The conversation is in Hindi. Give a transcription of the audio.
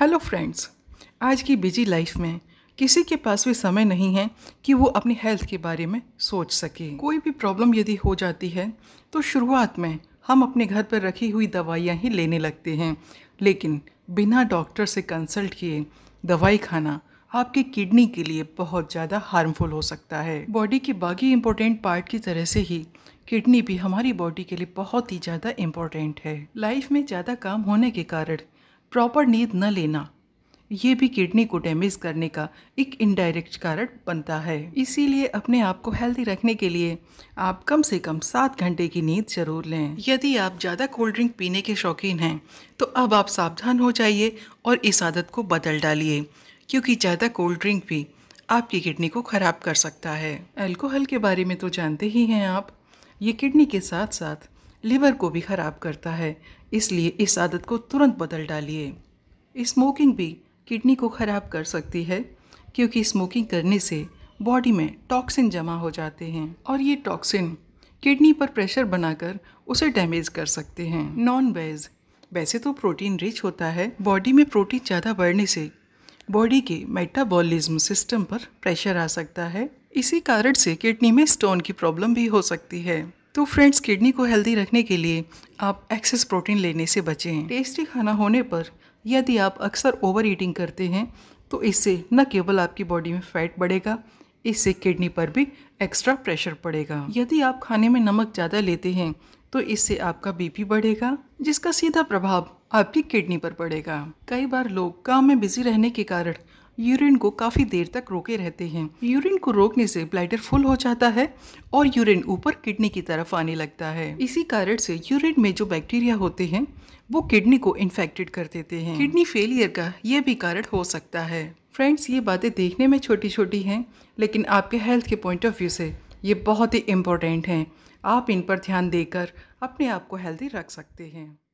हेलो फ्रेंड्स आज की बिजी लाइफ में किसी के पास भी समय नहीं है कि वो अपनी हेल्थ के बारे में सोच सके कोई भी प्रॉब्लम यदि हो जाती है तो शुरुआत में हम अपने घर पर रखी हुई दवाइयाँ ही लेने लगते हैं लेकिन बिना डॉक्टर से कंसल्ट किए दवाई खाना आपकी किडनी के लिए बहुत ज़्यादा हार्मफुल हो सकता है बॉडी के बाकी इम्पोर्टेंट पार्ट की तरह से ही किडनी भी हमारी बॉडी के लिए बहुत ही ज़्यादा इम्पोर्टेंट है लाइफ में ज़्यादा काम होने के कारण प्रॉपर नींद न लेना ये भी किडनी को डैमेज करने का एक इनडायरेक्ट कारण बनता है इसीलिए अपने आप को हेल्दी रखने के लिए आप कम से कम सात घंटे की नींद जरूर लें यदि आप ज़्यादा कोल्ड ड्रिंक पीने के शौकीन हैं तो अब आप सावधान हो जाइए और इस आदत को बदल डालिए क्योंकि ज़्यादा कोल्ड ड्रिंक भी आपकी किडनी को ख़राब कर सकता है एल्कोहल के बारे में तो जानते ही हैं आप ये किडनी के साथ साथ लिवर को भी ख़राब करता है इसलिए इस आदत को तुरंत बदल डालिए स्मोकिंग भी किडनी को ख़राब कर सकती है क्योंकि स्मोकिंग करने से बॉडी में टॉक्सिन जमा हो जाते हैं और ये टॉक्सिन किडनी पर प्रेशर बनाकर उसे डैमेज कर सकते हैं नॉन वेज वैसे तो प्रोटीन रिच होता है बॉडी में प्रोटीन ज़्यादा बढ़ने से बॉडी के मेटाबॉलिज्म सिस्टम पर प्रेशर आ सकता है इसी कारण से किडनी में स्टोन की प्रॉब्लम भी हो सकती है तो फ्रेंड्स किडनी को हेल्दी रखने के लिए आप एक्सेस प्रोटीन लेने से बचें टेस्टी खाना होने पर यदि आप अक्सर ओवर ईटिंग करते हैं तो इससे न केवल आपकी बॉडी में फैट बढ़ेगा इससे किडनी पर भी एक्स्ट्रा प्रेशर पड़ेगा यदि आप खाने में नमक ज़्यादा लेते हैं तो इससे आपका बीपी बढ़ेगा जिसका सीधा प्रभाव आपकी किडनी पर पड़ेगा कई बार लोग काम में बिजी रहने के कारण यूरिन को काफ़ी देर तक रोके रहते हैं यूरिन को रोकने से ब्लैडर फुल हो जाता है और यूरिन ऊपर किडनी की तरफ आने लगता है इसी कारण से यूरिन में जो बैक्टीरिया होते हैं वो किडनी को इन्फेक्टेड कर देते हैं किडनी फेलियर का यह भी कारण हो सकता है फ्रेंड्स ये बातें देखने में छोटी छोटी हैं लेकिन आपके हेल्थ के पॉइंट ऑफ व्यू से ये बहुत ही इम्पोर्टेंट हैं आप इन पर ध्यान देकर अपने आप को हेल्दी रख सकते हैं